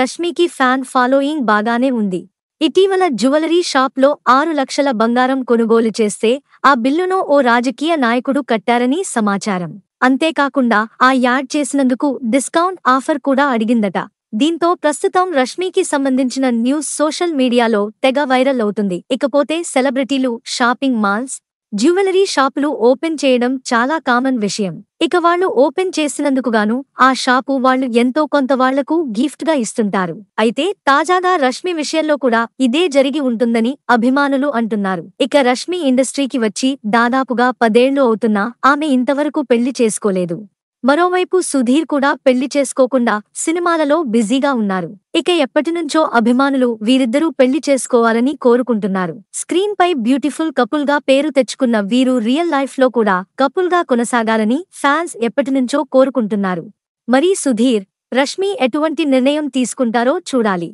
రష్మికి fan following బాగానే ఉంది ఇటీవల జ్యువెలరీ షాప్లో ఆరు లక్షల బంగారం కొనుగోలు చేస్తే ఆ బిల్లును ఓ రాజకీయ నాయకుడు కట్టారని సమాచారం అంతేకాకుండా ఆ యాడ్ చేసినందుకు డిస్కౌంట్ ఆఫర్ కూడా అడిగిందట దీంతో ప్రస్తుతం రష్మికి సంబంధించిన న్యూస్ సోషల్ మీడియాలో తెగ వైరల్ అవుతుంది ఇకపోతే సెలబ్రిటీలు షాపింగ్ మాల్స్ జ్యువెలరీ షాపులు ఓపెన్ చేయడం చాలా కామన్ విషయం ఇక వాళ్ళు ఓపెన్ చేసినందుకుగాను ఆ షాపు వాళ్ళు ఎంతో కొంత వాళ్లకు గిఫ్ట్గా ఇస్తుంటారు అయితే తాజాగా రష్మి విషయంలో కూడా ఇదే జరిగి ఉంటుందని అభిమానులు అంటున్నారు ఇక రష్మి ఇండస్ట్రీకి వచ్చి దాదాపుగా పదేళ్లు అవుతున్నా ఆమె ఇంతవరకు పెళ్లి చేసుకోలేదు మరోవైపు సుధీర్ కూడా పెళ్లి చేసుకోకుండా సినిమాలలో బిజీగా ఉన్నారు ఇక ఎప్పటినుంచో అభిమానులు వీరిద్దరూ పెళ్లి చేసుకోవాలని కోరుకుంటున్నారు స్క్రీన్ పై బ్యూటిఫుల్ కపుల్ గా పేరు తెచ్చుకున్న వీరు రియల్ లైఫ్ లో కూడా కపుల్ గా కొనసాగాలని ఫ్యాన్స్ ఎప్పటినుంచో కోరుకుంటున్నారు మరి సుధీర్ రష్మి ఎటువంటి నిర్ణయం తీసుకుంటారో చూడాలి